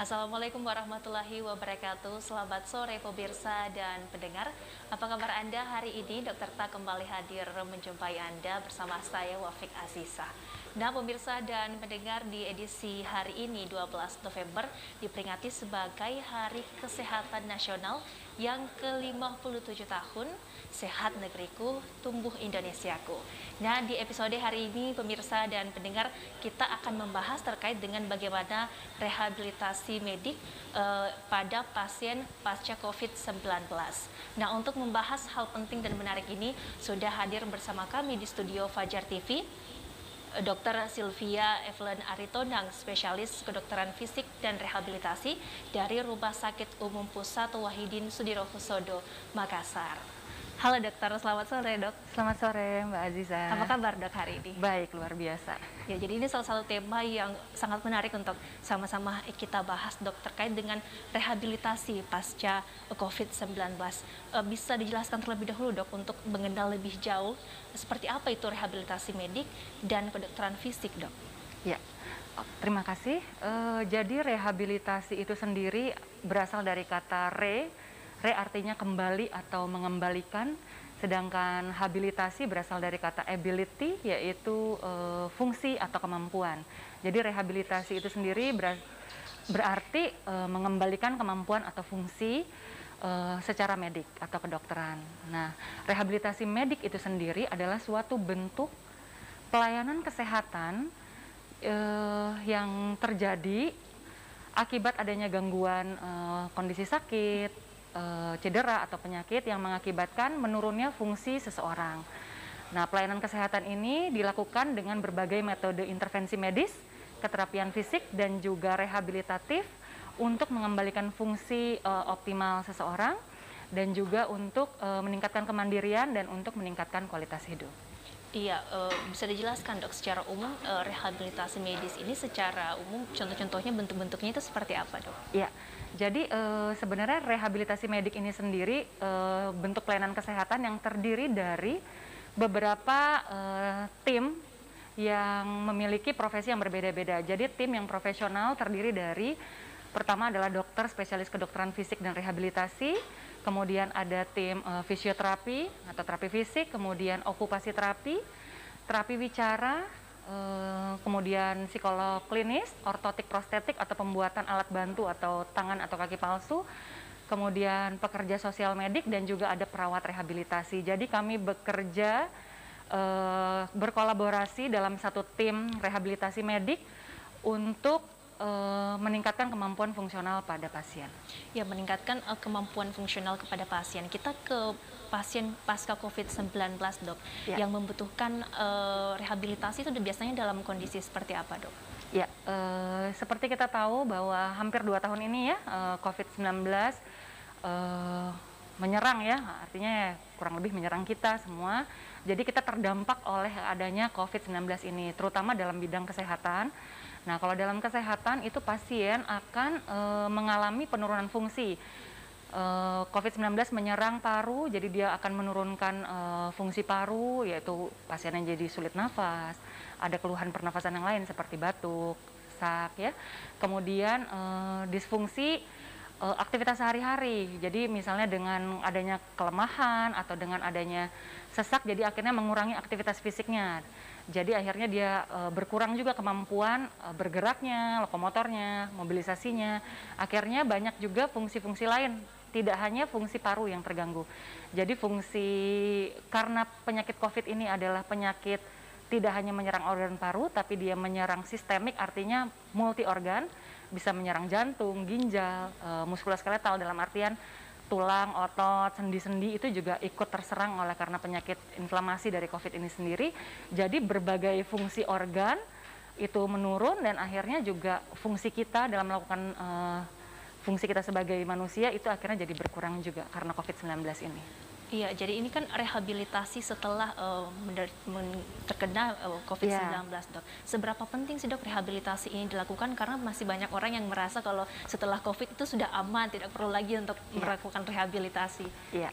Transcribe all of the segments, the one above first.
Assalamualaikum warahmatullahi wabarakatuh. Selamat sore pemirsa dan pendengar. Apa kabar Anda hari ini? Dokter Ta kembali hadir menjumpai Anda bersama saya Wafik Aziza. Nah, pemirsa dan pendengar di edisi hari ini 12 November diperingati sebagai Hari Kesehatan Nasional yang ke-57 tahun, Sehat Negeriku, Tumbuh Indonesiaku. Nah, di episode hari ini pemirsa dan pendengar kita akan membahas terkait dengan bagaimana rehabilitasi medik eh, pada pasien pasca COVID-19. Nah, untuk membahas hal penting dan menarik ini sudah hadir bersama kami di studio Fajar TV Eh, Dr. Sylvia Evelyn Aritonang, spesialis kedokteran fisik dan rehabilitasi dari Rumah Sakit Umum Pusat Wahidin Sudirohusodo, Makassar. Halo dokter, selamat sore dok. Selamat sore Mbak Aziza. Apa kabar dok hari ini? Baik, luar biasa. Ya, jadi ini salah satu tema yang sangat menarik untuk sama-sama kita bahas dok terkait dengan rehabilitasi pasca COVID-19. E, bisa dijelaskan terlebih dahulu dok untuk mengenal lebih jauh seperti apa itu rehabilitasi medik dan kedokteran fisik dok? Ya, terima kasih. E, jadi rehabilitasi itu sendiri berasal dari kata re Re artinya kembali atau mengembalikan, sedangkan habilitasi berasal dari kata ability yaitu e, fungsi atau kemampuan. Jadi rehabilitasi itu sendiri ber, berarti e, mengembalikan kemampuan atau fungsi e, secara medik atau kedokteran. Nah, rehabilitasi medik itu sendiri adalah suatu bentuk pelayanan kesehatan e, yang terjadi akibat adanya gangguan e, kondisi sakit, e, cedera atau penyakit yang mengakibatkan menurunnya fungsi seseorang. Nah, pelayanan kesehatan ini dilakukan dengan berbagai metode intervensi medis, keterapian fisik, dan juga rehabilitatif untuk mengembalikan fungsi e, optimal seseorang dan juga untuk e, meningkatkan kemandirian dan untuk meningkatkan kualitas hidup. Iya, e, bisa dijelaskan dok secara umum e, rehabilitasi medis ini secara umum contoh-contohnya bentuk-bentuknya itu seperti apa dok? Iya. Jadi e, sebenarnya rehabilitasi medik ini sendiri e, bentuk pelayanan kesehatan yang terdiri dari beberapa e, tim yang memiliki profesi yang berbeda-beda. Jadi tim yang profesional terdiri dari pertama adalah dokter spesialis kedokteran fisik dan rehabilitasi, kemudian ada tim e, fisioterapi atau terapi fisik, kemudian okupasi terapi, terapi wicara, Eh, kemudian psikolog klinis, ortotik prostetik atau pembuatan alat bantu atau tangan atau kaki palsu, kemudian pekerja sosial medik dan juga ada perawat rehabilitasi. Jadi kami bekerja uh, berkolaborasi dalam satu tim rehabilitasi medik untuk eh, meningkatkan kemampuan fungsional pada pasien. Ya, meningkatkan kemampuan fungsional kepada pasien. Kita ke pasien pasca COVID-19, dok, ya. yang membutuhkan uh, rehabilitasi itu biasanya dalam kondisi seperti apa, dok? Ya, uh, seperti kita tahu bahwa hampir dua tahun ini ya uh, COVID-19 uh, menyerang ya, artinya kurang lebih menyerang kita semua. Jadi kita terdampak oleh adanya COVID-19 ini, terutama dalam bidang kesehatan. Nah, kalau dalam kesehatan itu pasien akan e, mengalami penurunan fungsi. Eh, COVID-19 menyerang paru, jadi dia akan menurunkan uh, fungsi paru, yaitu pasien yang jadi sulit nafas, ada keluhan pernafasan yang lain seperti batuk, sesak, ya. Kemudian uh, disfungsi uh, aktivitas sehari-hari. Jadi misalnya dengan adanya kelemahan atau dengan adanya sesak, jadi akhirnya mengurangi aktivitas fisiknya. Jadi akhirnya dia e, berkurang juga kemampuan e, bergeraknya, lokomotornya, mobilisasinya. Akhirnya banyak juga fungsi-fungsi lain tidak hanya fungsi paru yang terganggu. Jadi fungsi karena penyakit COVID ini adalah penyakit tidak hanya menyerang organ paru, tapi dia menyerang sistemik, artinya multi organ, bisa menyerang jantung, ginjal, e, muskuloskeletal dalam artian tulang, otot, sendi-sendi itu juga ikut terserang oleh karena penyakit inflamasi dari COVID ini sendiri. Jadi berbagai fungsi organ itu menurun dan akhirnya juga fungsi kita dalam melakukan uh, fungsi kita sebagai manusia itu akhirnya jadi berkurang juga karena COVID-19 ini. Iya, jadi ini kan rehabilitasi setelah uh, terkena uh, COVID-19, yeah. dok. Seberapa penting sih dok rehabilitasi ini dilakukan? Karena masih banyak orang yang merasa kalau setelah COVID itu sudah aman, tidak perlu lagi untuk yeah. melakukan rehabilitasi. Iya. Yeah.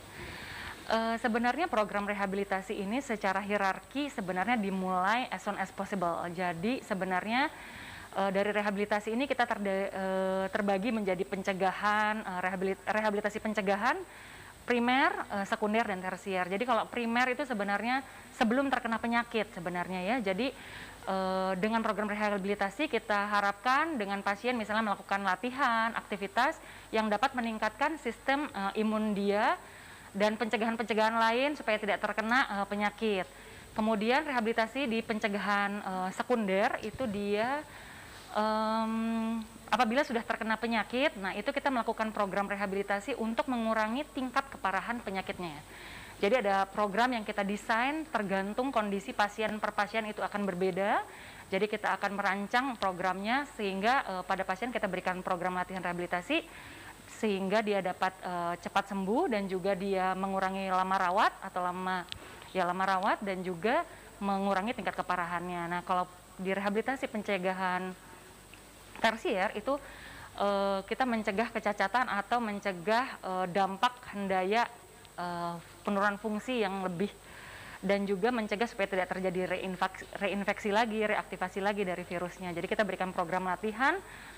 Uh, sebenarnya program rehabilitasi ini secara hierarki sebenarnya dimulai as soon as possible. Jadi sebenarnya uh, dari rehabilitasi ini kita terde, uh, terbagi menjadi pencegahan, uh, rehabilit rehabilitasi pencegahan, primer, uh, sekunder, dan tersier. Jadi kalau primer itu sebenarnya sebelum terkena penyakit sebenarnya ya. Jadi uh, dengan program rehabilitasi kita harapkan dengan pasien misalnya melakukan latihan, aktivitas yang dapat meningkatkan sistem uh, imun dia dan pencegahan-pencegahan lain supaya tidak terkena uh, penyakit. Kemudian rehabilitasi di pencegahan uh, sekunder itu dia um, apabila sudah terkena penyakit, nah itu kita melakukan program rehabilitasi untuk mengurangi tingkat keparahan penyakitnya. Ya. Jadi ada program yang kita desain tergantung kondisi pasien per pasien itu akan berbeda. Jadi kita akan merancang programnya sehingga uh, pada pasien kita berikan program latihan rehabilitasi sehingga dia dapat uh, cepat sembuh dan juga dia mengurangi lama rawat atau lama ya lama rawat dan juga mengurangi tingkat keparahannya. Nah, kalau di rehabilitasi pencegahan tersier itu uh, kita mencegah kecacatan atau mencegah uh, dampak hendaya uh, eh, penurunan fungsi yang lebih dan juga mencegah supaya tidak terjadi reinfeksi, reinfeksi lagi, reaktivasi lagi dari virusnya. Jadi kita berikan program latihan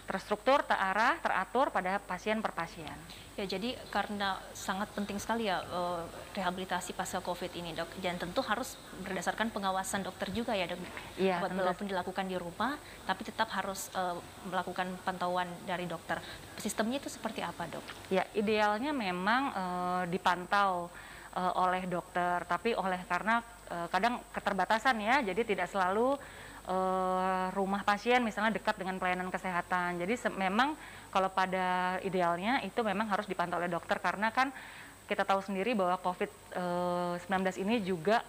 terstruktur, terarah, teratur pada pasien per pasien. Ya, jadi karena sangat penting sekali ya eh, rehabilitasi pasca COVID ini, dok. Dan tentu harus berdasarkan pengawasan dokter juga ya, dok. Iya. Walaupun dilakukan di rumah, tapi tetap harus uh, melakukan pantauan dari dokter. Sistemnya itu seperti apa, dok? Ya, idealnya memang uh, dipantau uh, oleh dokter, tapi oleh karena uh, kadang keterbatasan ya, jadi tidak selalu uh, rumah pasien misalnya dekat dengan pelayanan kesehatan. Jadi memang kalau pada idealnya itu memang harus dipantau oleh dokter karena kan kita tahu sendiri bahwa COVID-19 ini juga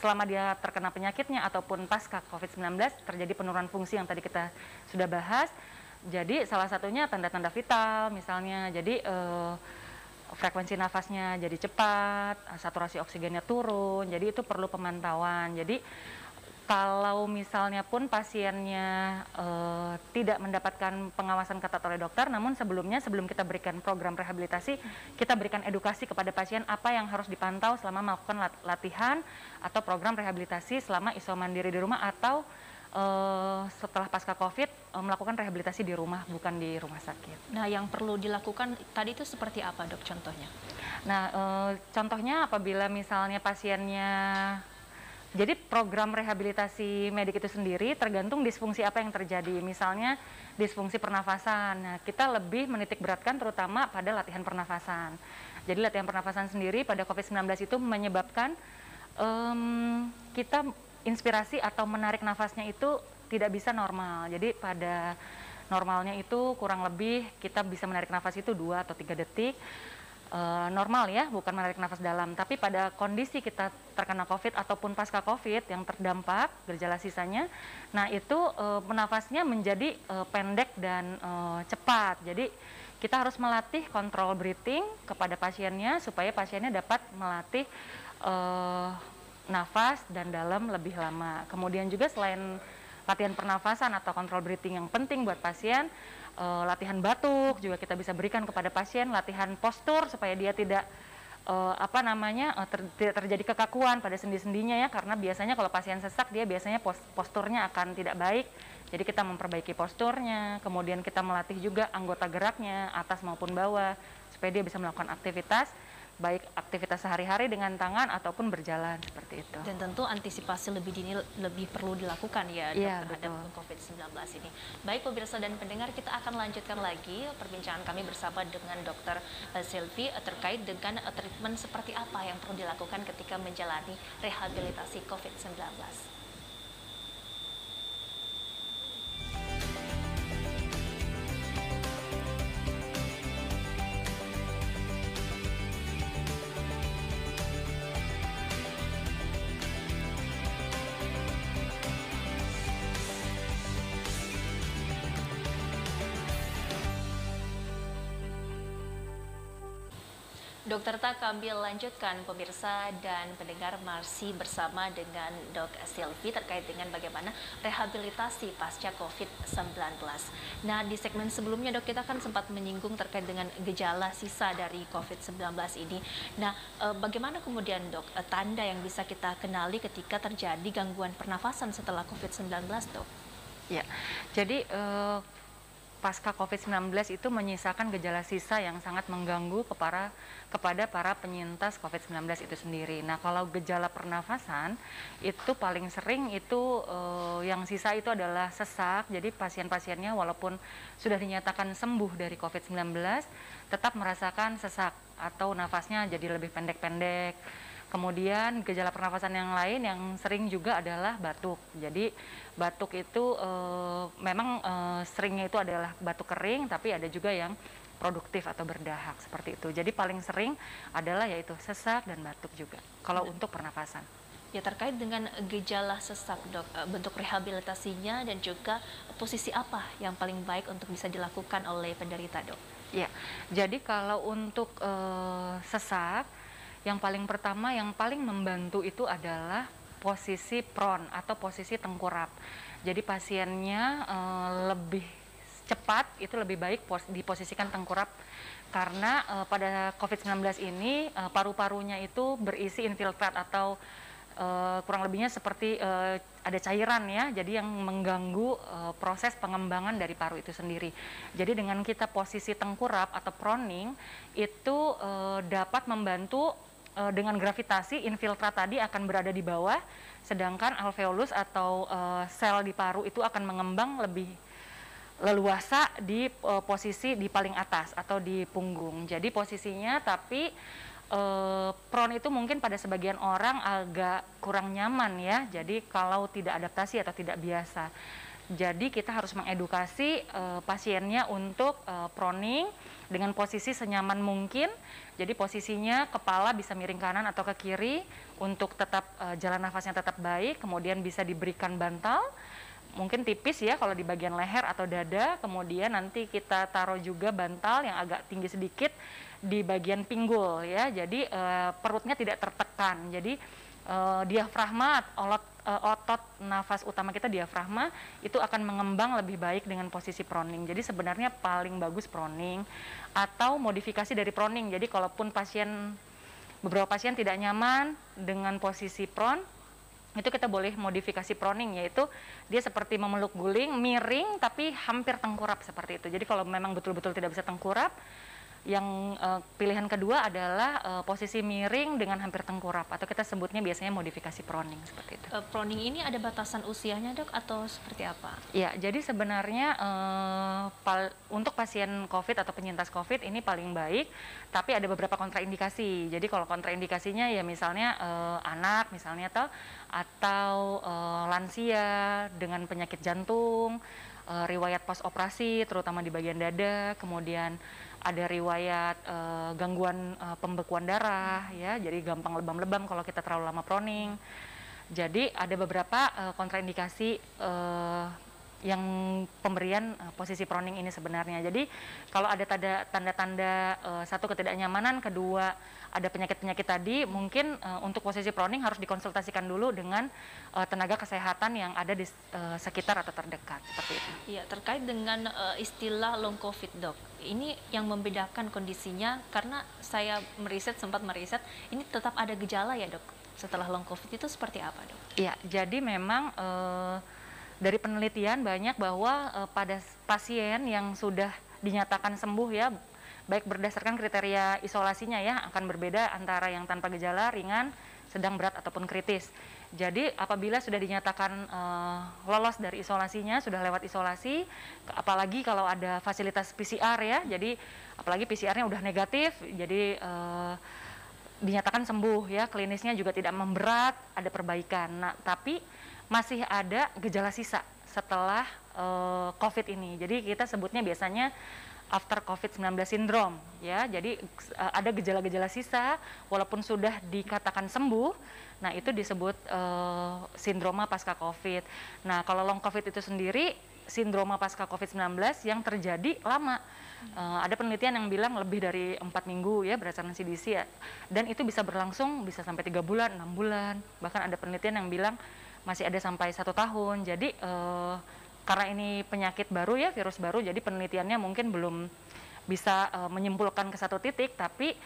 selama dia terkena penyakitnya ataupun pasca COVID-19 terjadi penurunan fungsi yang tadi kita sudah bahas. Jadi salah satunya tanda-tanda vital misalnya. Jadi eh, frekuensi nafasnya jadi cepat, saturasi oksigennya turun, jadi itu perlu pemantauan. Jadi kalau misalnya pun pasiennya eh, tidak mendapatkan pengawasan ketat oleh dokter, namun sebelumnya sebelum kita berikan program rehabilitasi, kita berikan edukasi kepada pasien apa yang harus dipantau selama melakukan latihan atau program rehabilitasi selama isoman diri di rumah atau uh, setelah pasca COVID uh, melakukan rehabilitasi di rumah bukan di rumah sakit. Nah, yang perlu dilakukan tadi itu seperti apa, dok? Contohnya? Nah, uh, contohnya apabila misalnya pasiennya jadi program rehabilitasi medik itu sendiri tergantung disfungsi apa yang terjadi. Misalnya disfungsi pernafasan. Nah, kita lebih menitik beratkan terutama pada latihan pernafasan. Jadi latihan pernafasan sendiri pada COVID-19 itu menyebabkan um, kita inspirasi atau menarik nafasnya itu tidak bisa normal. Jadi pada normalnya itu kurang lebih kita bisa menarik nafas itu dua atau tiga detik. E, normal ya, bukan menarik nafas dalam. Tapi pada kondisi kita terkena COVID ataupun pasca COVID yang terdampak gejala sisanya, nah itu e, nafasnya menjadi e, pendek dan e, cepat. Jadi kita harus melatih kontrol breathing kepada pasiennya supaya pasiennya dapat melatih nafas dan dalam lebih lama. Kemudian juga selain latihan pernafasan atau kontrol breathing yang penting buat pasien, uh, latihan batuk juga kita bisa berikan kepada pasien, latihan postur supaya dia tidak uh, apa namanya eh, ter, tidak terjadi kekakuan pada sendi-sendinya ya karena biasanya kalau pasien sesak dia biasanya posturnya akan tidak baik. Jadi kita memperbaiki posturnya, kemudian kita melatih juga anggota geraknya atas maupun bawah supaya dia bisa melakukan aktivitas baik aktivitas sehari-hari dengan tangan ataupun berjalan seperti itu. Dan tentu antisipasi lebih dini lebih perlu dilakukan ya, iya, dok, ya terhadap COVID-19 ini. Baik pemirsa dan pendengar, kita akan lanjutkan lagi perbincangan kami bersama dengan dokter eh, Sylvie eh, terkait dengan eh, treatment seperti apa yang perlu dilakukan ketika menjalani rehabilitasi COVID-19. Dokter Tak kami lanjutkan pemirsa dan pendengar masih bersama dengan Dok Silvi terkait dengan bagaimana rehabilitasi pasca COVID-19. Nah di segmen sebelumnya dok kita kan sempat menyinggung terkait dengan gejala sisa dari COVID-19 ini. Nah eh, bagaimana kemudian dok eh, tanda yang bisa kita kenali ketika terjadi gangguan pernafasan setelah COVID-19 dok? Ya, jadi uh pasca COVID-19 itu menyisakan gejala sisa yang sangat mengganggu kepada kepada para penyintas COVID-19 itu sendiri. Nah, kalau gejala pernafasan itu paling sering itu uh, yang sisa itu adalah sesak. Jadi pasien-pasiennya walaupun sudah dinyatakan sembuh dari COVID-19 tetap merasakan sesak atau nafasnya jadi lebih pendek-pendek Kemudian gejala pernafasan yang lain yang sering juga adalah batuk. Jadi batuk itu e, memang e, seringnya itu adalah batuk kering, tapi ada juga yang produktif atau berdahak seperti itu. Jadi paling sering adalah yaitu sesak dan batuk juga. Kalau nah. untuk pernafasan. Ya terkait dengan gejala sesak dok, eh, bentuk rehabilitasinya dan juga posisi apa yang paling baik untuk bisa dilakukan oleh penderita dok? Ya, jadi kalau untuk e, sesak yang paling pertama, yang paling membantu itu adalah posisi prone atau posisi tengkurap. Jadi pasiennya e, lebih cepat itu lebih baik pos, diposisikan tengkurap karena e, pada COVID-19 ini e, paru-parunya itu berisi infiltrat atau e, kurang lebihnya seperti e, ada cairan ya, jadi yang mengganggu e, proses pengembangan dari paru itu sendiri. Jadi dengan kita posisi tengkurap atau proning itu e, dapat membantu uh, dengan gravitasi infiltrat tadi akan berada di bawah, sedangkan alveolus atau uh, sel di paru itu akan mengembang lebih leluasa di uh, posisi di paling atas atau di punggung. Jadi posisinya tapi uh, prone itu mungkin pada sebagian orang agak kurang nyaman ya. Jadi kalau tidak adaptasi atau tidak biasa. Jadi kita harus mengedukasi uh, pasiennya untuk uh, proning dengan posisi senyaman mungkin. Jadi posisinya kepala bisa miring kanan atau ke kiri untuk tetap uh, jalan nafasnya tetap baik, kemudian bisa diberikan bantal mungkin tipis ya kalau di bagian leher atau dada, kemudian nanti kita taruh juga bantal yang agak tinggi sedikit di bagian pinggul ya. Jadi uh, perutnya tidak tertekan. Jadi uh, diafragma olot uh, otot nafas utama kita diafragma itu akan mengembang lebih baik dengan posisi proning. Jadi sebenarnya paling bagus proning atau modifikasi dari proning. Jadi kalaupun pasien beberapa pasien tidak nyaman dengan posisi pron itu kita boleh modifikasi proning yaitu dia seperti memeluk guling miring tapi hampir tengkurap seperti itu. Jadi kalau memang betul-betul tidak bisa tengkurap yang uh, pilihan kedua adalah uh, posisi miring dengan hampir tengkurap atau kita sebutnya biasanya modifikasi proning seperti itu. Uh, proning ini ada batasan usianya dok atau seperti apa? Ya, jadi sebenarnya uh, pal untuk pasien COVID atau penyintas COVID ini paling baik, tapi ada beberapa kontraindikasi. Jadi kalau kontraindikasinya ya misalnya uh, anak misalnya atau atau uh, lansia dengan penyakit jantung, uh, riwayat pas operasi terutama di bagian dada, kemudian ada riwayat uh, gangguan uh, pembekuan darah ya jadi gampang lebam-lebam kalau kita terlalu lama proning jadi ada beberapa uh, kontraindikasi uh, yang pemberian uh, posisi proning ini sebenarnya jadi kalau ada tanda-tanda uh, satu ketidaknyamanan kedua ada penyakit-penyakit tadi, mungkin uh, untuk posisi proning harus dikonsultasikan dulu dengan uh, tenaga kesehatan yang ada di uh, sekitar atau terdekat seperti itu. Iya, terkait dengan uh, istilah long covid, Dok. Ini yang membedakan kondisinya karena saya meriset sempat meriset, ini tetap ada gejala ya, Dok. Setelah long covid itu seperti apa, Dok? Iya, jadi memang uh, dari penelitian banyak bahwa uh, pada pasien yang sudah dinyatakan sembuh ya baik berdasarkan kriteria isolasinya ya akan berbeda antara yang tanpa gejala ringan, sedang berat ataupun kritis. Jadi apabila sudah dinyatakan uh, lolos dari isolasinya, sudah lewat isolasi, apalagi kalau ada fasilitas PCR ya, jadi apalagi PCR-nya udah negatif, jadi uh, dinyatakan sembuh ya, klinisnya juga tidak memberat, ada perbaikan. Nah, tapi masih ada gejala sisa setelah uh, COVID ini. Jadi kita sebutnya biasanya after COVID-19 syndrome ya. Jadi uh, ada gejala-gejala sisa walaupun sudah dikatakan sembuh. Nah, itu disebut uh, sindroma pasca COVID. Nah, kalau long COVID itu sendiri sindroma pasca COVID-19 yang terjadi lama. Uh, ada penelitian yang bilang lebih dari empat minggu ya berdasarkan CDC ya. Dan itu bisa berlangsung bisa sampai tiga bulan, enam bulan. Bahkan ada penelitian yang bilang masih ada sampai satu tahun. Jadi uh, karena ini penyakit baru ya virus baru jadi penelitiannya mungkin belum bisa uh, menyimpulkan ke satu titik tapi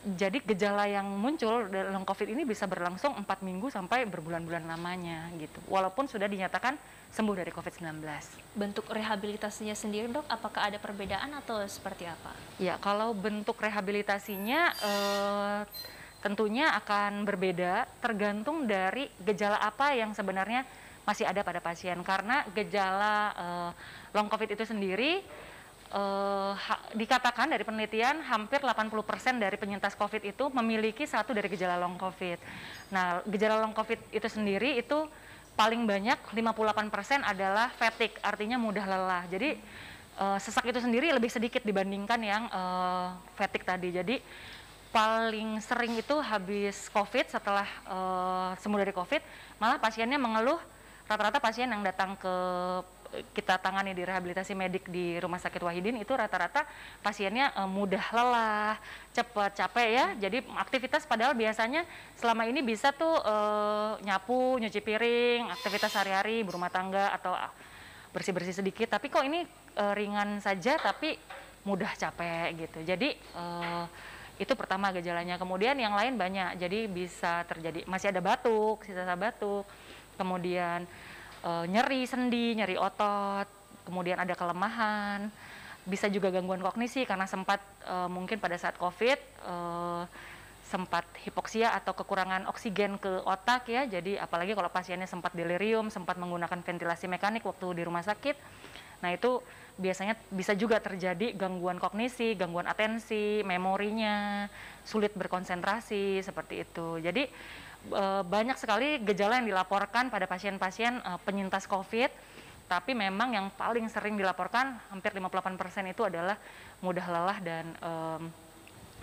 jadi gejala yang muncul dalam COVID ini bisa berlangsung 4 minggu sampai berbulan-bulan lamanya gitu. Walaupun sudah dinyatakan sembuh dari COVID-19. Bentuk rehabilitasinya sendiri dok, apakah ada perbedaan atau seperti apa? Ya, kalau bentuk rehabilitasinya eh, tentunya akan berbeda tergantung dari gejala apa yang sebenarnya masih ada pada pasien karena gejala uh, long COVID itu sendiri uh, dikatakan dari penelitian hampir 80% dari penyintas COVID itu memiliki satu dari gejala long COVID. Nah, gejala long COVID itu sendiri itu paling banyak 58% adalah fatigue, artinya mudah lelah. Jadi uh, sesak itu sendiri lebih sedikit dibandingkan yang uh, fatigue tadi. Jadi paling sering itu habis COVID setelah uh, sembuh dari COVID, malah pasiennya mengeluh rata-rata pasien yang datang ke kita tangani di rehabilitasi medik di Rumah Sakit Wahidin itu rata-rata pasiennya eh, mudah lelah, cepat capek ya. Jadi aktivitas padahal biasanya selama ini bisa tuh e, nyapu, nyuci piring, aktivitas sehari-hari berumah tangga atau ah, bersih-bersih sedikit. Tapi kok ini e, ringan saja tapi mudah capek gitu. Jadi e, itu pertama gejalanya. Kemudian yang lain banyak. Jadi bisa terjadi masih ada batuk, sisa-sisa batuk kemudian e, nyeri sendi, nyeri otot, kemudian ada kelemahan, bisa juga gangguan kognisi karena sempat e, mungkin pada saat COVID e, sempat hipoksia atau kekurangan oksigen ke otak ya. Jadi apalagi kalau pasiennya sempat delirium, sempat menggunakan ventilasi mekanik waktu di rumah sakit. Nah, itu biasanya bisa juga terjadi gangguan kognisi, gangguan atensi, memorinya, sulit berkonsentrasi seperti itu. Jadi Eh, banyak sekali gejala yang dilaporkan pada pasien-pasien eh, penyintas COVID, tapi memang yang paling sering dilaporkan hampir 58% itu adalah mudah lelah dan um,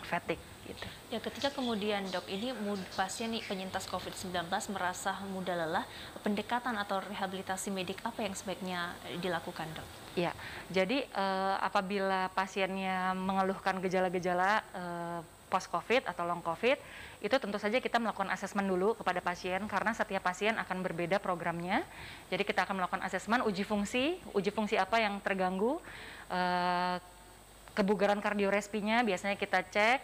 fatigue. Gitu. Ya ketika kemudian dok ini pasien nih penyintas COVID-19 merasa mudah lelah, pendekatan atau rehabilitasi medik apa yang sebaiknya dilakukan dok? Ya, jadi uh, apabila pasiennya mengeluhkan gejala-gejala uh, post COVID atau long COVID, itu tentu saja kita melakukan asesmen dulu kepada pasien karena setiap pasien akan berbeda programnya. Jadi kita akan melakukan asesmen uji fungsi, uji fungsi apa yang terganggu, eh, kebugaran kardiorespinya biasanya kita cek.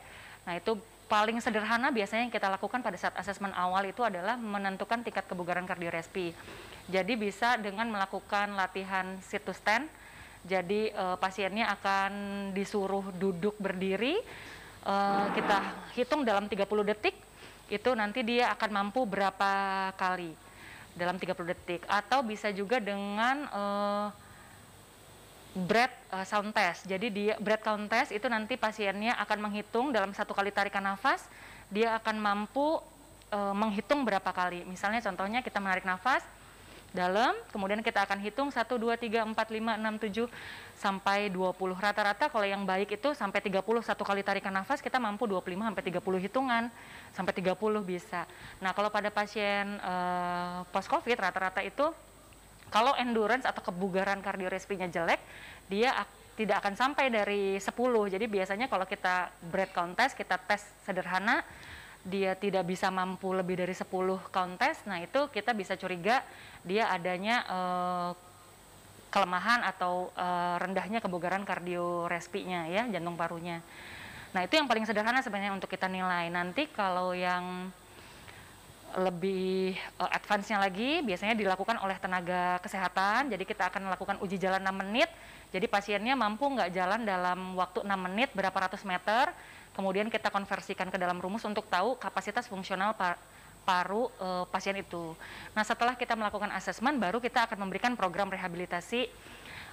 Nah itu paling sederhana biasanya yang kita lakukan pada saat asesmen awal itu adalah menentukan tingkat kebugaran kardiorespi. Jadi bisa dengan melakukan latihan sit stand. Jadi eh, pasiennya akan disuruh duduk berdiri uh, kita hitung dalam 30 detik itu nanti dia akan mampu berapa kali dalam 30 detik atau bisa juga dengan uh, breath uh, sound test. Jadi dia breath sound test itu nanti pasiennya akan menghitung dalam satu kali tarikan nafas dia akan mampu uh, menghitung berapa kali. Misalnya contohnya kita menarik nafas dalam. Kemudian kita akan hitung 1, 2, 3, 4, 5, 6, 7, sampai 20. Rata-rata kalau yang baik itu sampai 30. Satu kali tarikan nafas kita mampu 25 sampai 30 hitungan. Sampai 30 bisa. Nah kalau pada pasien eh, post-COVID rata-rata itu kalau endurance atau kebugaran kardiorespinya jelek, dia akan tidak akan sampai dari 10. Jadi biasanya kalau kita breath count test, kita tes sederhana, dia tidak bisa mampu lebih dari 10 kontes, nah itu kita bisa curiga dia adanya uh, kelemahan atau uh, rendahnya kebugaran kardiorespinya ya, jantung parunya. Nah itu yang paling sederhana sebenarnya untuk kita nilai. Nanti kalau yang lebih uh, advance-nya lagi biasanya dilakukan oleh tenaga kesehatan, jadi kita akan melakukan uji jalan 6 menit, jadi pasiennya mampu nggak jalan dalam waktu 6 menit berapa ratus meter, kemudian kita konversikan ke dalam rumus untuk tahu kapasitas fungsional par paru e, pasien itu. Nah, setelah kita melakukan asesmen, baru kita akan memberikan program rehabilitasi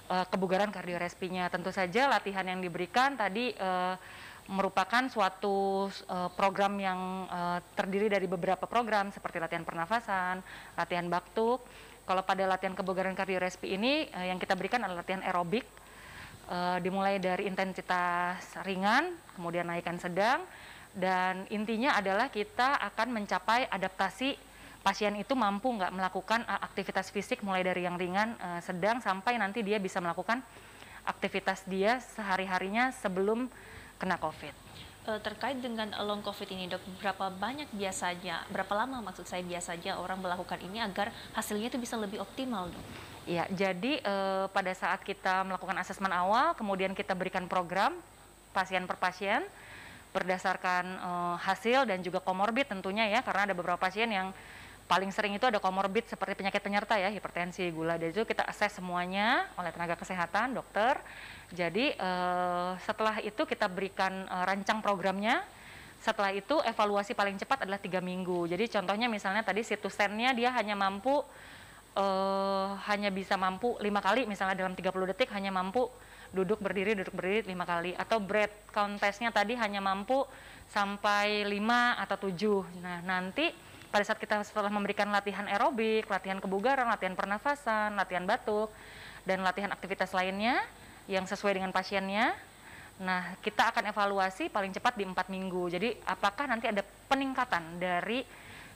e, kebugaran kardiorespinya. Tentu saja latihan yang diberikan tadi e, merupakan suatu uh, program yang uh, terdiri dari beberapa program seperti latihan pernafasan, latihan baktuk. Kalau pada latihan kebugaran kardiorespi ini uh, yang kita berikan adalah latihan aerobik uh, dimulai dari intensitas ringan, kemudian naikkan sedang, dan intinya adalah kita akan mencapai adaptasi pasien itu mampu nggak melakukan eh, aktivitas fisik mulai dari yang ringan, uh, sedang, sampai nanti dia bisa melakukan aktivitas dia sehari-harinya sebelum kena COVID. Terkait dengan long COVID ini dok, berapa banyak biasanya, berapa lama maksud saya biasanya orang melakukan ini agar hasilnya itu bisa lebih optimal dok? Ya, jadi eh, pada saat kita melakukan asesmen awal, kemudian kita berikan program pasien per pasien berdasarkan eh, hasil dan juga komorbid tentunya ya, karena ada beberapa pasien yang paling sering itu ada komorbid seperti penyakit penyerta ya, hipertensi, gula, dan itu kita ases semuanya oleh tenaga kesehatan, dokter. Jadi eh, setelah itu kita berikan eh, rancang programnya, setelah itu evaluasi paling cepat adalah tiga minggu. Jadi contohnya misalnya tadi situsennya dia hanya mampu uh, hanya bisa mampu lima kali misalnya dalam 30 detik hanya mampu duduk berdiri duduk berdiri lima kali atau breath count testnya tadi hanya mampu sampai lima atau tujuh nah nanti pada saat kita setelah memberikan latihan aerobik latihan kebugaran latihan pernafasan latihan batuk dan latihan aktivitas lainnya yang sesuai dengan pasiennya nah kita akan evaluasi paling cepat di empat minggu jadi apakah nanti ada peningkatan dari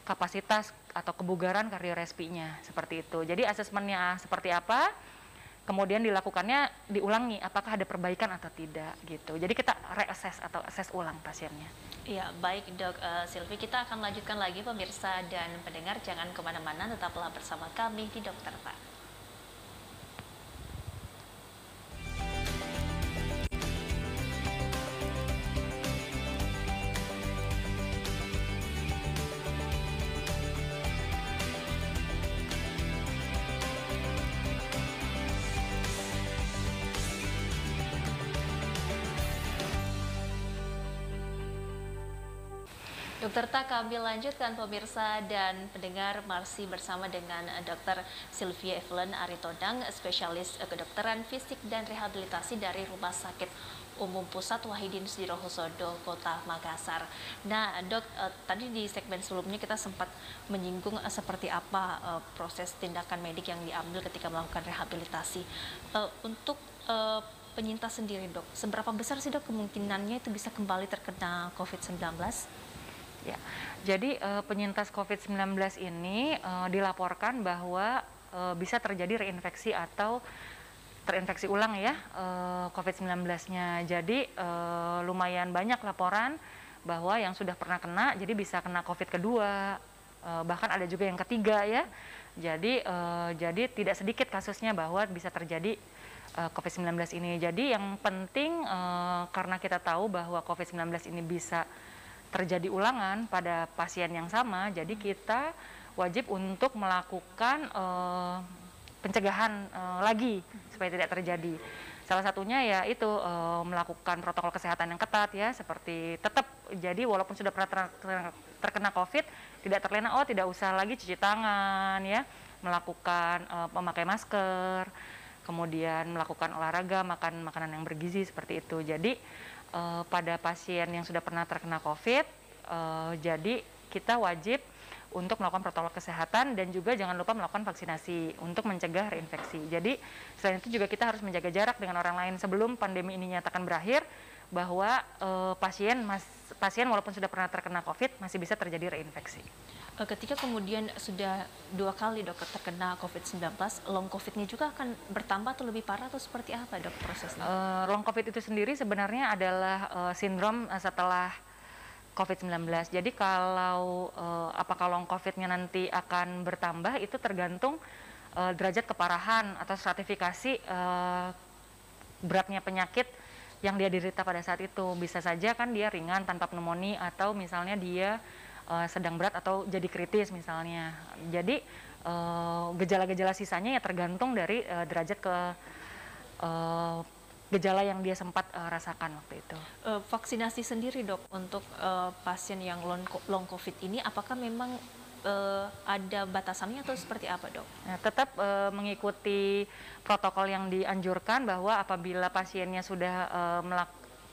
kapasitas atau kebugaran kardiorespinya seperti itu. Jadi asesmennya seperti apa? Kemudian dilakukannya diulangi apakah ada perbaikan atau tidak gitu. Jadi kita reassess atau assess ulang pasiennya. Iya baik dok uh, eh, Silvi kita akan lanjutkan lagi pemirsa dan pendengar jangan kemana-mana tetaplah bersama kami di Dokter Pak. Tirta kami lanjutkan pemirsa dan pendengar masih bersama dengan eh, Dr. Sylvia Evelyn Aritodang, spesialis kedokteran fisik dan rehabilitasi dari Rumah Sakit Umum Pusat Wahidin Sirohusodo, Kota Makassar. Nah, dok, eh, tadi di segmen sebelumnya kita sempat menyinggung eh, seperti apa eh, proses tindakan medik yang diambil ketika melakukan rehabilitasi. Eh, untuk eh, penyintas sendiri, dok, seberapa besar sih dok kemungkinannya itu bisa kembali terkena COVID-19? Ya. Jadi uh, penyintas COVID-19 ini uh, dilaporkan bahwa uh, bisa terjadi reinfeksi atau terinfeksi ulang ya uh, COVID-19-nya. Jadi uh, lumayan banyak laporan bahwa yang sudah pernah kena jadi bisa kena COVID kedua, bahkan ada juga yang ketiga ya. Jadi uh, jadi tidak sedikit kasusnya bahwa bisa terjadi uh, COVID-19 ini. Jadi yang penting uh, karena kita tahu bahwa COVID-19 ini bisa terjadi ulangan pada pasien yang sama, jadi hmm. kita wajib untuk melakukan uh, pencegahan uh, lagi hmm. supaya tidak terjadi. Salah satunya ya itu e, melakukan protokol kesehatan yang ketat ya seperti tetap jadi walaupun sudah pernah terkena, COVID tidak terlena oh tidak usah lagi cuci tangan ya melakukan e, memakai masker kemudian melakukan olahraga makan makanan yang bergizi seperti itu. Jadi uh, pada pasien yang sudah pernah terkena COVID. Uh, jadi kita wajib untuk melakukan protokol kesehatan dan juga jangan lupa melakukan vaksinasi untuk mencegah reinfeksi. Jadi selain itu juga kita harus menjaga jarak dengan orang lain sebelum pandemi ini nyatakan berakhir bahwa uh, pasien mas, pasien walaupun sudah pernah terkena COVID masih bisa terjadi reinfeksi. Eh, ketika kemudian sudah dua kali dokter terkena COVID-19, long COVID-nya juga akan bertambah atau lebih parah atau seperti apa dok prosesnya? Uh, long COVID itu sendiri sebenarnya adalah uh, sindrom setelah COVID-19. Jadi kalau uh, apakah long COVID-nya nanti akan bertambah itu tergantung derajat keparahan atau stratifikasi uh, beratnya penyakit yang dia derita pada saat itu. Bisa saja kan dia ringan tanpa pneumonia atau misalnya dia uh, sedang berat atau jadi kritis misalnya. Jadi eh, gejala-gejala uh, sisanya ya tergantung dari uh, derajat ke uh, gejala yang dia sempat uh, rasakan waktu itu. Uh, vaksinasi sendiri dok untuk uh, pasien yang long, long COVID ini apakah memang uh, ada batasannya atau seperti apa dok? Nah, tetap uh, mengikuti protokol yang dianjurkan bahwa apabila pasiennya sudah uh,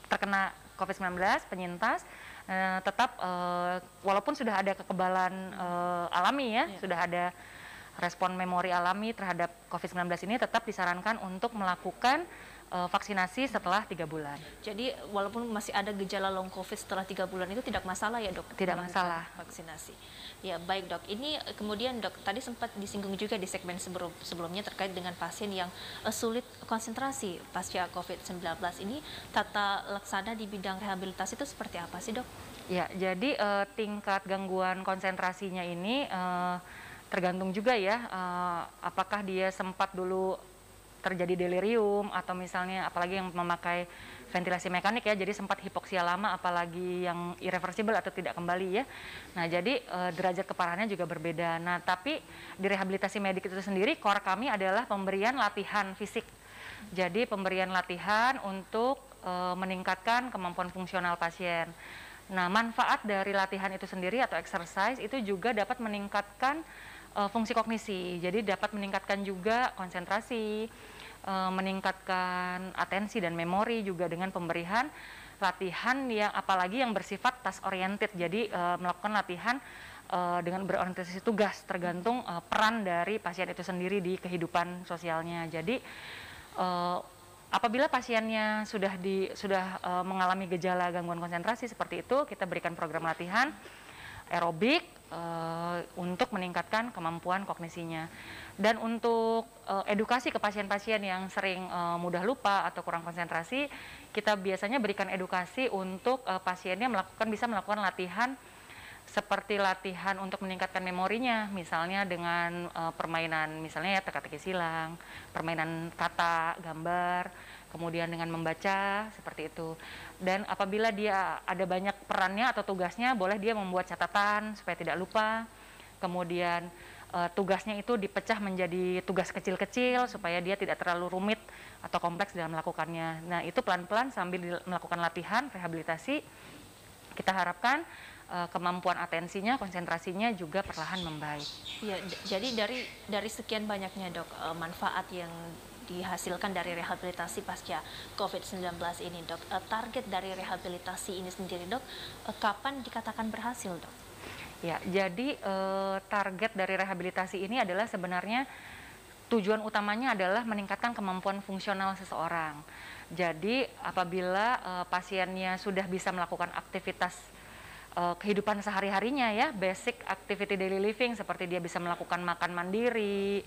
terkena COVID-19 penyintas uh, tetap uh, walaupun sudah ada kekebalan uh, alami ya, yeah. sudah ada respon memori alami terhadap COVID-19 ini tetap disarankan untuk melakukan uh, vaksinasi setelah tiga bulan. Jadi walaupun masih ada gejala long covid setelah tiga bulan itu tidak masalah ya dok? Tidak masalah. Vaksinasi. Ya baik dok. Ini eh, kemudian dok tadi sempat disinggung juga di segmen sebelum sebelumnya terkait dengan pasien yang uh, sulit konsentrasi pasca covid 19 ini tata laksana di bidang rehabilitasi itu seperti apa sih dok? Ya jadi uh, tingkat gangguan konsentrasinya ini. Uh, tergantung juga ya uh, apakah dia sempat dulu terjadi delirium atau misalnya apalagi yang memakai ventilasi mekanik ya jadi sempat hipoksia lama apalagi yang irreversible atau tidak kembali ya nah jadi e, derajat keparahannya juga berbeda nah tapi di rehabilitasi medik itu sendiri core kami adalah pemberian latihan fisik jadi pemberian latihan untuk e, meningkatkan kemampuan fungsional pasien nah manfaat dari latihan itu sendiri atau exercise itu juga dapat meningkatkan eh, fungsi kognisi jadi dapat meningkatkan juga konsentrasi Eh, meningkatkan atensi dan memori juga dengan pemberian latihan yang apalagi yang bersifat task oriented jadi uh, melakukan latihan uh, dengan berorientasi tugas tergantung uh, peran dari pasien itu sendiri di kehidupan sosialnya jadi uh, apabila pasiennya sudah di sudah uh, mengalami gejala gangguan konsentrasi seperti itu kita berikan program latihan aerobik uh, untuk meningkatkan kemampuan kognisinya. Dan untuk uh, edukasi ke pasien-pasien yang sering uh, mudah lupa atau kurang konsentrasi, kita biasanya berikan edukasi untuk uh, pasiennya melakukan bisa melakukan latihan seperti latihan untuk meningkatkan memorinya, misalnya dengan uh, permainan misalnya ya teka-teki silang, permainan kata, gambar kemudian dengan membaca seperti itu. Dan apabila dia ada banyak perannya atau tugasnya, boleh dia membuat catatan supaya tidak lupa. Kemudian uh, tugasnya itu dipecah menjadi tugas kecil-kecil supaya dia tidak terlalu rumit atau kompleks dalam melakukannya. Nah, itu pelan-pelan sambil melakukan latihan rehabilitasi kita harapkan eh, kemampuan atensinya, konsentrasinya juga perlahan membaik. Ya, jadi dari dari sekian banyaknya dok eh, manfaat yang dihasilkan dari rehabilitasi pasca COVID-19 ini dok? Eh, target dari rehabilitasi ini sendiri dok, eh, kapan dikatakan berhasil dok? Ya, jadi eh, target dari rehabilitasi ini adalah sebenarnya tujuan utamanya adalah meningkatkan kemampuan fungsional seseorang. Jadi apabila pasiennya sudah bisa melakukan aktivitas kehidupan sehari-harinya ya, basic activity daily living seperti dia bisa melakukan makan mandiri,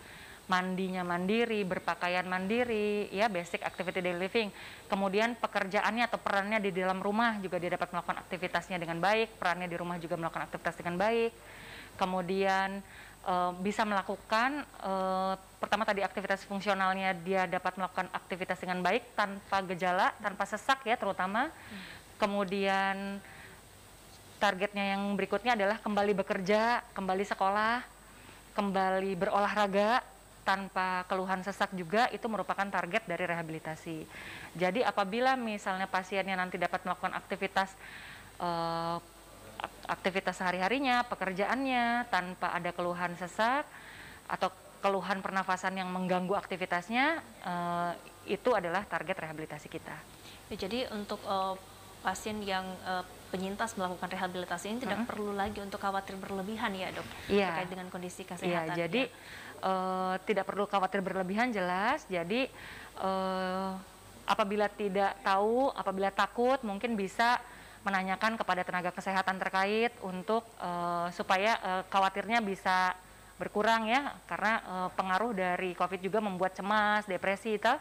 mandinya mandiri, berpakaian mandiri, ya basic activity daily living. Kemudian pekerjaannya atau perannya di dalam rumah juga dia dapat melakukan aktivitasnya dengan baik, perannya di rumah juga melakukan aktivitas dengan baik. Kemudian e, bisa melakukan e, pertama tadi aktivitas fungsionalnya dia dapat melakukan aktivitas dengan baik tanpa gejala, tanpa sesak ya terutama. Kemudian targetnya yang berikutnya adalah kembali bekerja, kembali sekolah, kembali berolahraga tanpa keluhan sesak juga itu merupakan target dari rehabilitasi. Jadi apabila misalnya pasiennya nanti dapat melakukan aktivitas uh, aktivitas sehari-harinya, pekerjaannya tanpa ada keluhan sesak atau keluhan pernafasan yang mengganggu aktivitasnya uh, itu adalah target rehabilitasi kita. Ya, jadi untuk uh, pasien yang penyintas melakukan rehabilitasi ini tidak -hmm. perlu lagi untuk khawatir berlebihan ya dok yeah. terkait dengan kondisi kesehatan. Iya, yeah, jadi ya uh, tidak perlu khawatir berlebihan jelas. Jadi uh, apabila tidak tahu, apabila takut mungkin bisa menanyakan kepada tenaga kesehatan terkait untuk uh, supaya uh, khawatirnya bisa berkurang ya karena uh, pengaruh dari COVID juga membuat cemas, depresi itu.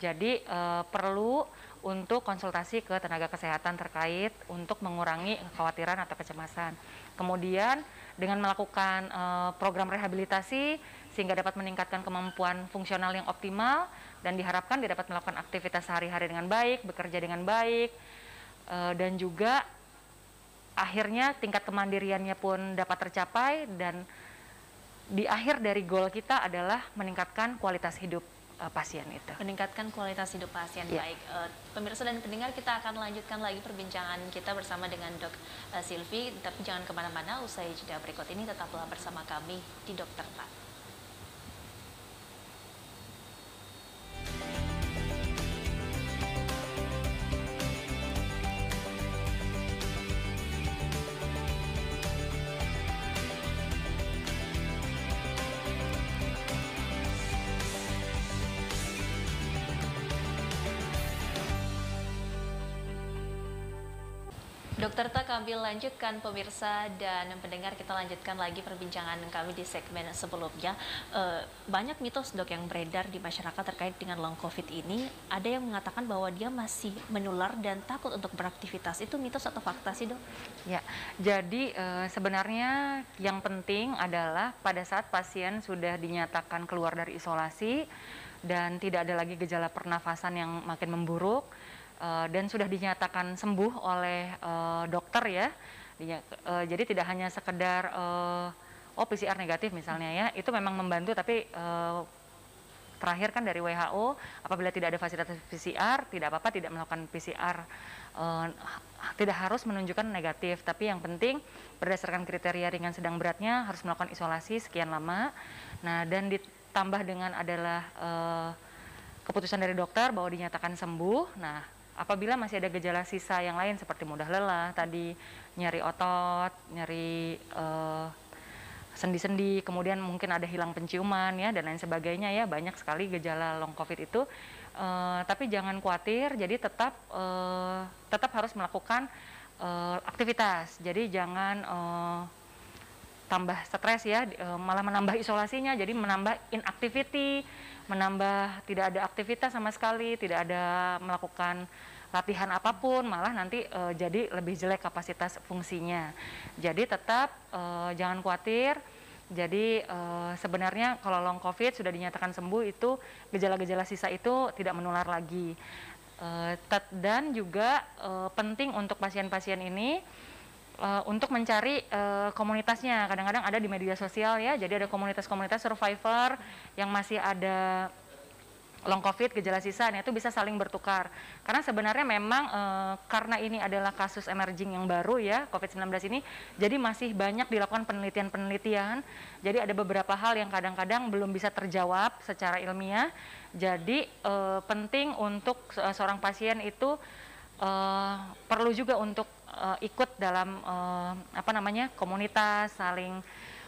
Jadi uh, perlu untuk konsultasi ke tenaga kesehatan terkait untuk mengurangi kekhawatiran atau kecemasan. Kemudian dengan melakukan uh, program rehabilitasi sehingga dapat meningkatkan kemampuan fungsional yang optimal dan diharapkan dia dapat melakukan aktivitas sehari-hari dengan baik, bekerja dengan baik, eh, dan juga akhirnya tingkat kemandiriannya pun dapat tercapai dan di akhir dari goal kita adalah meningkatkan kualitas hidup eh, pasien itu. Meningkatkan kualitas hidup pasien ya. baik. Eh, pemirsa dan pendengar kita akan lanjutkan lagi perbincangan kita bersama dengan dok Silvi. Tapi jangan kemana-mana usai jeda berikut ini tetaplah bersama kami di Dokter Pak. Dokter tak kami lanjutkan pemirsa dan pendengar kita lanjutkan lagi perbincangan kami di segmen sebelumnya. E, banyak mitos dok yang beredar di masyarakat terkait dengan long covid ini. Ada yang mengatakan bahwa dia masih menular dan takut untuk beraktivitas. Itu mitos atau fakta sih dok? Ya, jadi e, sebenarnya yang penting adalah pada saat pasien sudah dinyatakan keluar dari isolasi dan tidak ada lagi gejala pernafasan yang makin memburuk uh, dan sudah dinyatakan sembuh oleh uh, dokter ya. Dinyat, uh, eh, jadi tidak hanya sekedar uh, oh PCR negatif misalnya ya, itu memang membantu tapi uh, terakhir kan dari WHO apabila tidak ada fasilitas PCR tidak apa-apa tidak melakukan PCR uh, tidak harus menunjukkan negatif tapi yang penting berdasarkan kriteria ringan sedang beratnya harus melakukan isolasi sekian lama. Nah, dan ditambah dengan adalah uh, keputusan dari dokter bahwa dinyatakan sembuh. Nah, apabila masih ada gejala sisa yang lain seperti mudah lelah tadi, nyeri otot, nyeri eh, sendi-sendi, kemudian mungkin ada hilang penciuman ya dan lain sebagainya ya banyak sekali gejala long covid itu. Uh, tapi jangan khawatir, jadi tetap uh, tetap harus melakukan uh, aktivitas. Jadi jangan uh, tambah stres ya, malah menambah isolasinya, jadi menambah inactivity, menambah tidak ada aktivitas sama sekali, tidak ada melakukan latihan apapun malah nanti e, jadi lebih jelek kapasitas fungsinya. Jadi tetap e, jangan khawatir. Jadi e, sebenarnya kalau long COVID sudah dinyatakan sembuh itu gejala-gejala sisa itu tidak menular lagi. E, dan juga e, penting untuk pasien-pasien ini uh, untuk mencari uh, komunitasnya. Kadang-kadang ada di media sosial ya, jadi ada komunitas-komunitas survivor yang masih ada long covid, gejala sisa, nah itu bisa saling bertukar. Karena sebenarnya memang e, karena ini adalah kasus emerging yang baru ya covid-19 ini, jadi masih banyak dilakukan penelitian-penelitian. Jadi ada beberapa hal yang kadang-kadang belum bisa terjawab secara ilmiah. Jadi e, penting untuk eh, seorang pasien itu e, perlu juga untuk e, ikut dalam e, apa namanya komunitas saling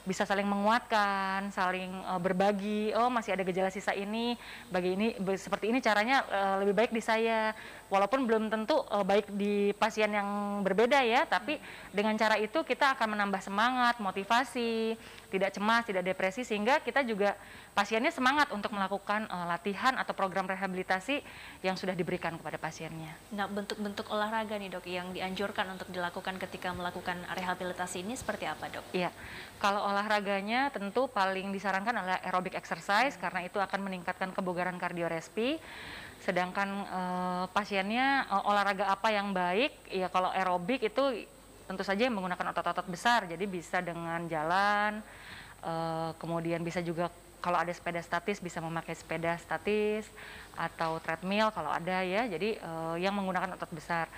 bisa saling menguatkan, saling uh, berbagi. Oh, masih ada gejala sisa ini, bagi ini seperti ini caranya uh, lebih baik di saya. Walaupun belum tentu uh, baik di pasien yang berbeda ya, tapi dengan cara itu kita akan menambah semangat, motivasi, tidak cemas, tidak depresi sehingga kita juga pasiennya semangat untuk melakukan uh, latihan atau program rehabilitasi yang sudah diberikan kepada pasiennya. Nah, bentuk-bentuk olahraga nih dok yang dianjurkan untuk dilakukan ketika melakukan rehabilitasi ini seperti apa dok? Iya, kalau olahraganya tentu paling disarankan adalah aerobic exercise hmm. karena itu akan meningkatkan kebugaran kardiorespi sedangkan uh, pasiennya uh, olahraga apa yang baik ya kalau aerobik itu tentu saja yang menggunakan otot-otot besar jadi bisa dengan jalan uh, kemudian bisa juga kalau ada sepeda statis bisa memakai sepeda statis atau treadmill kalau ada ya. Jadi uh, yang menggunakan otot besar.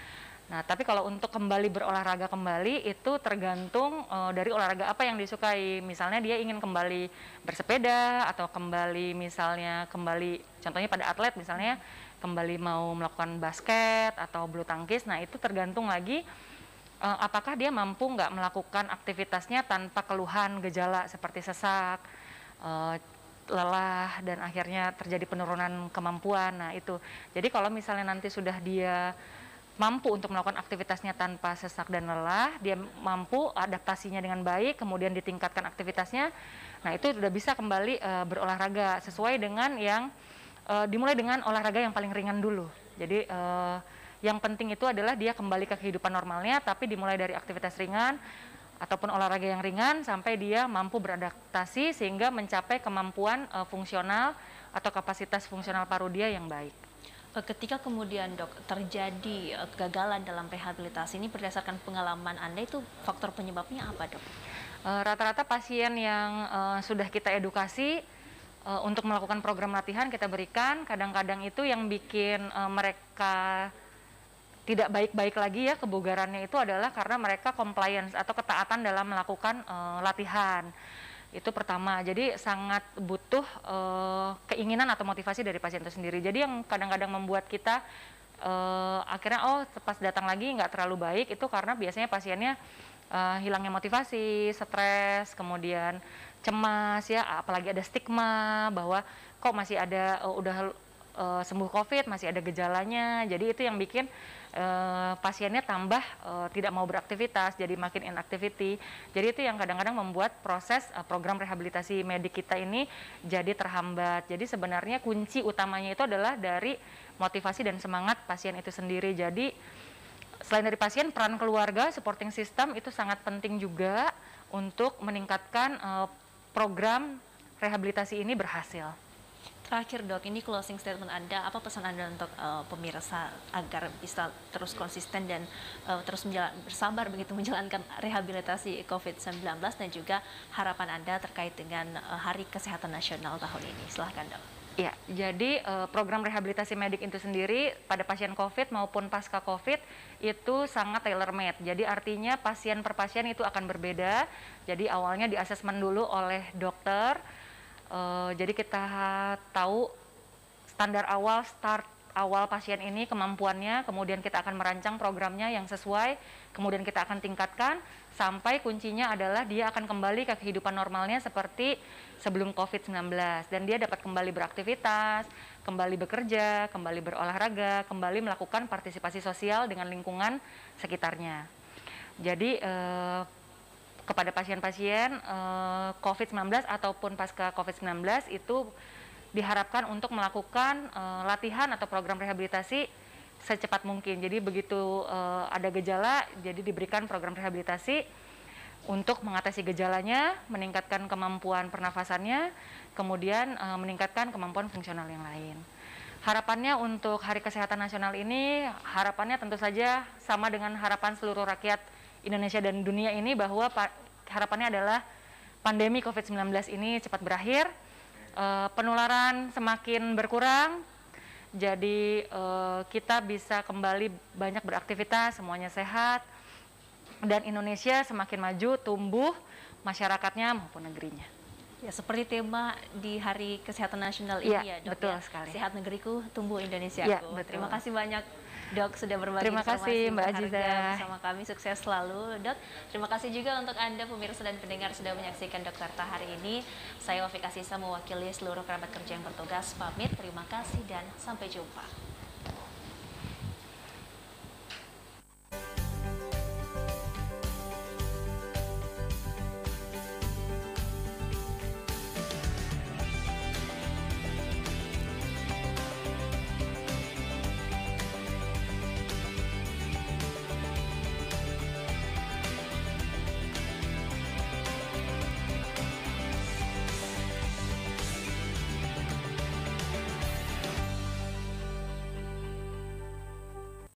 Nah, tapi kalau untuk kembali berolahraga kembali itu tergantung uh, dari olahraga apa yang disukai. Misalnya dia ingin kembali bersepeda atau kembali misalnya kembali contohnya pada atlet misalnya kembali mau melakukan basket atau bulu tangkis. Nah, itu tergantung lagi uh, apakah dia mampu nggak melakukan aktivitasnya tanpa keluhan gejala seperti sesak, uh, lelah dan akhirnya terjadi penurunan kemampuan. Nah, itu. Jadi kalau misalnya nanti sudah dia mampu untuk melakukan aktivitasnya tanpa sesak dan lelah, dia mampu adaptasinya dengan baik, kemudian ditingkatkan aktivitasnya. Nah, itu sudah bisa kembali e, berolahraga sesuai dengan yang e, dimulai dengan olahraga yang paling ringan dulu. Jadi e, yang penting itu adalah dia kembali ke kehidupan normalnya tapi dimulai dari aktivitas ringan ataupun olahraga yang ringan sampai dia mampu beradaptasi sehingga mencapai kemampuan e, fungsional atau kapasitas fungsional paru dia yang baik. Eh, ketika kemudian dok terjadi eh, kegagalan dalam rehabilitasi ini berdasarkan pengalaman anda itu faktor penyebabnya apa dok? Rata-rata pasien yang e, sudah kita edukasi e, untuk melakukan program latihan kita berikan kadang-kadang itu yang bikin mereka tidak baik-baik lagi ya kebugarannya itu adalah karena mereka compliance atau ketaatan dalam melakukan uh, latihan itu pertama jadi sangat butuh uh, keinginan atau motivasi dari pasien itu sendiri jadi yang kadang-kadang membuat kita uh, akhirnya oh pas datang lagi nggak terlalu baik itu karena biasanya pasiennya uh, hilangnya motivasi stres kemudian cemas ya apalagi ada stigma bahwa kok masih ada uh, udah uh, sembuh covid masih ada gejalanya jadi itu yang bikin uh, pasiennya tambah uh, tidak mau beraktivitas, jadi makin inactivity. Jadi itu yang kadang-kadang membuat proses uh, program rehabilitasi medik kita ini jadi terhambat. Jadi sebenarnya kunci utamanya itu adalah dari motivasi dan semangat pasien itu sendiri. Jadi selain dari pasien, peran keluarga, supporting system itu sangat penting juga untuk meningkatkan uh, program rehabilitasi ini berhasil. Terakhir dok, ini closing statement Anda, apa pesan Anda untuk uh, pemirsa agar bisa terus ya. konsisten dan uh, terus menjalan, bersabar begitu menjalankan rehabilitasi COVID-19 dan juga harapan Anda terkait dengan uh, Hari Kesehatan Nasional tahun ini? Silahkan dok. Ya, jadi uh, program rehabilitasi medik itu sendiri pada pasien COVID maupun pasca COVID itu sangat tailor made. Jadi artinya pasien per pasien itu akan berbeda. Jadi awalnya di asesmen dulu oleh dokter Uh, jadi kita tahu standar awal start awal pasien ini kemampuannya, kemudian kita akan merancang programnya yang sesuai, kemudian kita akan tingkatkan sampai kuncinya adalah dia akan kembali ke kehidupan normalnya seperti sebelum COVID-19 dan dia dapat kembali beraktivitas, kembali bekerja, kembali berolahraga, kembali melakukan partisipasi sosial dengan lingkungan sekitarnya. Jadi eh, kepada pasien-pasien uh, eh, COVID-19 ataupun pasca COVID-19 itu diharapkan untuk melakukan uh, latihan atau program rehabilitasi secepat mungkin. Jadi begitu uh, ada gejala, jadi diberikan program rehabilitasi untuk mengatasi gejalanya, meningkatkan kemampuan pernafasannya, kemudian uh, meningkatkan kemampuan fungsional yang lain. Harapannya untuk Hari Kesehatan Nasional ini, harapannya tentu saja sama dengan harapan seluruh rakyat Indonesia dan dunia ini bahwa harapannya adalah pandemi COVID-19 ini cepat berakhir, eh, penularan semakin berkurang, jadi eh, kita bisa kembali banyak beraktivitas, semuanya sehat, dan Indonesia semakin maju, tumbuh masyarakatnya maupun negerinya. Ya, seperti tema di Hari Kesehatan Nasional ini ya, ya dok. Betul ya. sekali. Sehat negeriku, tumbuh Indonesia. Ya, betul. Terima kasih banyak Dok sudah berbagi Terima kasih Mbak Aziza sama kami sukses selalu Dok. Terima kasih juga untuk Anda pemirsa dan pendengar sudah menyaksikan Dokter hari ini. Saya Wafik Asisa mewakili seluruh kerabat kerja yang bertugas pamit. Terima kasih dan sampai jumpa.